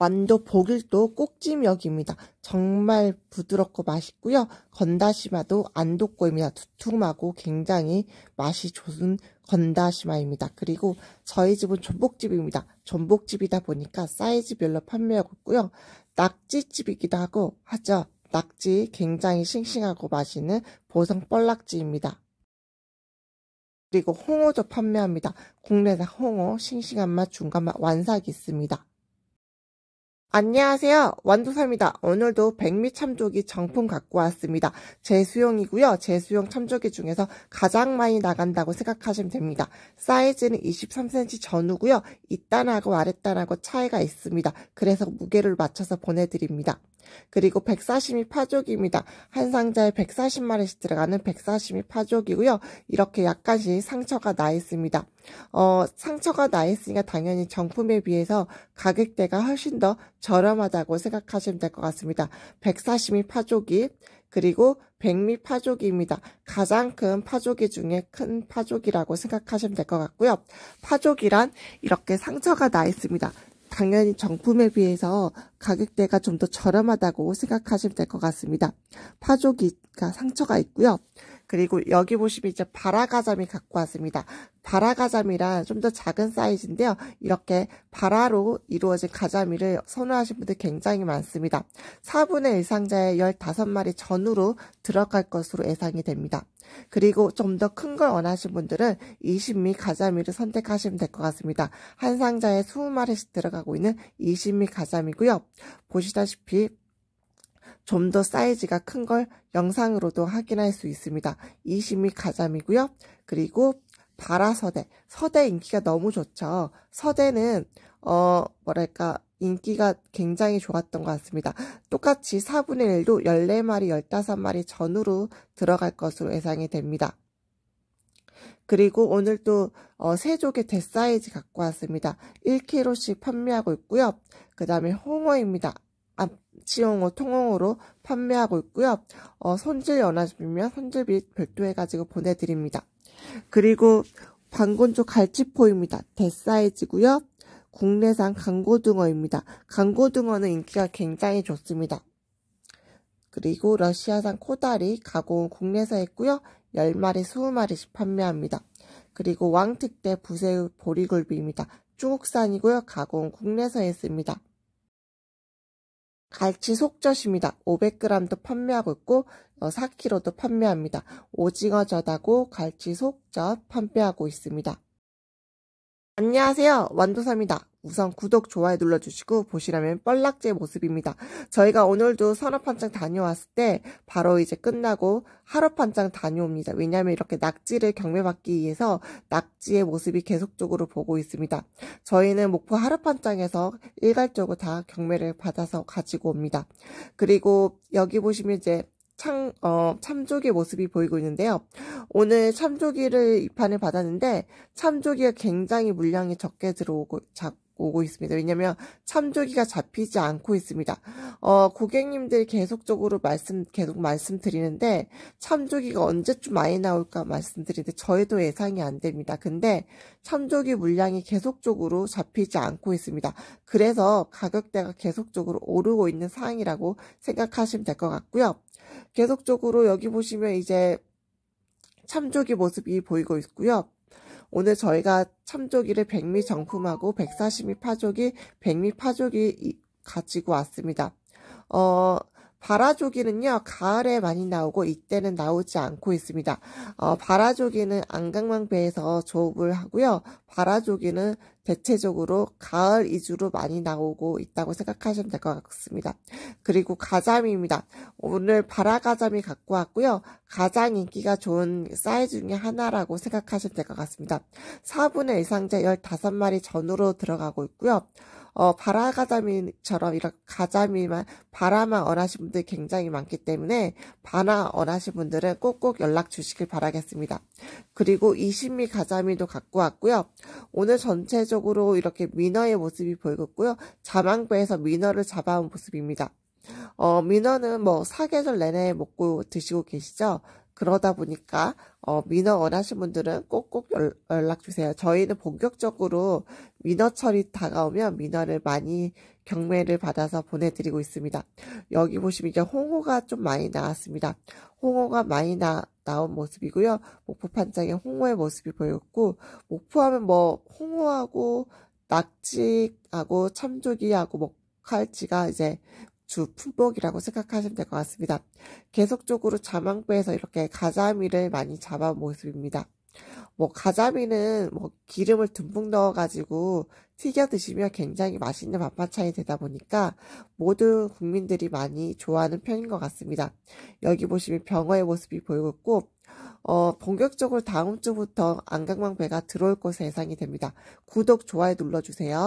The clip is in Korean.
완도 보길도 꼭지역입니다. 정말 부드럽고 맛있고요. 건다시마도 안도꼬입니다. 두툼하고 굉장히 맛이 좋은 건다시마입니다. 그리고 저희 집은 전복집입니다. 전복집이다 보니까 사이즈별로 판매하고 있고요. 낙지집이기도 하고 하죠. 낙지 굉장히 싱싱하고 맛있는 보성 뻘낙지입니다. 그리고 홍어도 판매합니다. 국내산 홍어, 싱싱한 맛, 중간 맛, 완삭이 있습니다. 안녕하세요. 완두사입니다 오늘도 백미 참조기 정품 갖고 왔습니다. 제수용이고요. 제수용 참조기 중에서 가장 많이 나간다고 생각하시면 됩니다. 사이즈는 23cm 전후고요. 이단하고 아랫단하고 차이가 있습니다. 그래서 무게를 맞춰서 보내드립니다. 그리고 백사시미 파족입니다. 한 상자에 140마리씩 들어가는 백사시미 파족이고요. 이렇게 약간씩 상처가 나 있습니다. 어, 상처가 나 있으니까 당연히 정품에 비해서 가격대가 훨씬 더 저렴하다고 생각하시면 될 것 같습니다. 백사시미 파족이 그리고 백미 파조기입니다. 가장 큰 파조기 중에 큰 파조기라고 생각하시면 될 것 같고요. 파조기란 이렇게 상처가 나 있습니다. 당연히 정품에 비해서 가격대가 좀 더 저렴하다고 생각하시면 될 것 같습니다. 파조기가 상처가 있고요. 그리고 여기 보시면 이제 바라가자미 갖고 왔습니다. 바라가자미란 좀 더 작은 사이즈인데요. 이렇게 바라로 이루어진 가자미를 선호하신 분들 굉장히 많습니다. 4분의 1상자에 15마리 전후로 들어갈 것으로 예상이 됩니다. 그리고 좀 더 큰 걸 원하신 분들은 20미 가자미를 선택하시면 될 것 같습니다. 한 상자에 20마리씩 들어가고 있는 20미 가자미고요. 보시다시피 좀더 사이즈가 큰 걸 영상으로도 확인할 수 있습니다. 20미 가자미고요. 그리고 바라서대, 서대 인기가 너무 좋죠. 서대는 어 뭐랄까 인기가 굉장히 좋았던 것 같습니다. 똑같이 4분의 1도 14마리, 15마리 전후로 들어갈 것으로 예상이 됩니다. 그리고 오늘 또 어, 세족의 대사이즈 갖고 왔습니다. 1kg씩 판매하고 있고요. 그 다음에 홍어입니다. 앞지용어 통용으로 판매하고 있고요. 어, 손질 연하집이면 손질비 별도 해가지고 보내드립니다. 그리고 방건조 갈치포입니다. 대사이즈고요. 국내산 강고등어입니다. 강고등어는 인기가 굉장히 좋습니다. 그리고 러시아산 코다리 가공 국내사 했고요. 10마리, 20마리씩 판매합니다. 그리고 왕특대 부세우 보리굴비입니다. 중국산이고요. 가공 국내사 했습니다. 갈치 속젓입니다. 500g도 판매하고 있고 4kg도 어, 판매합니다. 오징어 젓하고 갈치 속젓 판매하고 있습니다. 안녕하세요. 완도사입니다. 우선 구독, 좋아요 눌러주시고 보시라면 뻘락제 모습입니다. 저희가 오늘도 산업판장 다녀왔을 때 바로 이제 끝나고 하루판장 다녀옵니다. 왜냐하면 이렇게 낙지를 경매받기 위해서 낙지의 모습이 계속적으로 보고 있습니다. 저희는 목포 하루판장에서 일괄적으로 다 경매를 받아서 가지고 옵니다. 그리고 여기 보시면 이제 창, 어, 참조기 의 모습이 보이고 있는데요. 오늘 참조기를 입판을 받았는데 참조기가 굉장히 물량이 적게 들어오고 작, 오고 있습니다. 왜냐하면 참조기가 잡히지 않고 있습니다. 어, 고객님들 계속적으로 말씀 계속 말씀드리는데 참조기가 언제쯤 많이 나올까 말씀드리는데 저희도 예상이 안 됩니다. 근데 참조기 물량이 계속적으로 잡히지 않고 있습니다. 그래서 가격대가 계속적으로 오르고 있는 상황이라고 생각하시면 될 것 같고요. 계속적으로 여기 보시면 이제 참조기 모습이 보이고 있고요. 오늘 저희가 참조기를 백미 정품하고 1 4 0미 파조기, 백미 파조기 가지고 왔습니다. 어, 바라조기는요 가을에 많이 나오고 이때는 나오지 않고 있습니다. 어, 바라조기는 안강망배에서 조업을 하고요. 바라조기는 대체적으로 가을 이주로 많이 나오고 있다고 생각하시면 될 것 같습니다. 그리고 가자미입니다. 오늘 바라가자미 갖고 왔고요. 가장 인기가 좋은 사이즈 중에 하나라고 생각하시면 될 것 같습니다. 4분의 이상자 15마리 전후로 들어가고 있고요. 어, 바라가자미처럼 이렇게 가자미만 바라만 원하시는 분들이 굉장히 많기 때문에 바라 원하시는 분들은 꼭꼭 연락 주시길 바라겠습니다. 그리고 2 0미 가자미도 갖고 왔고요. 오늘 전체적으로 전체적으로 이렇게 민어의 모습이 보이겠고요. 자망부에서 민어를 잡아온 모습입니다. 어, 민어는 뭐 사계절 내내 먹고 드시고 계시죠? 그러다 보니까 어, 민어 원하신 분들은 꼭꼭 연, 연락 주세요. 저희는 본격적으로 민어철이 다가오면 민어를 많이 경매를 받아서 보내드리고 있습니다. 여기 보시면 이제 홍어가 좀 많이 나왔습니다. 홍어가 많이 나 나온 모습이고요. 목포 판장의 홍어의 모습이 보였고 목포하면 뭐 홍어하고 낙지하고 참조기하고 목칼지가 뭐 이제 주 품목이라고 생각하시면 될 것 같습니다. 계속적으로 자망부에서 이렇게 가자미를 많이 잡아온 모습입니다. 뭐 가자미는 뭐 기름을 듬뿍 넣어가지고 튀겨 드시면 굉장히 맛있는 밥반찬이 되다 보니까 모든 국민들이 많이 좋아하는 편인 것 같습니다. 여기 보시면 병어의 모습이 보이고 있고 어, 본격적으로 다음 주부터 안강망배가 들어올 것으로 예상이 됩니다. 구독, 좋아요 눌러주세요.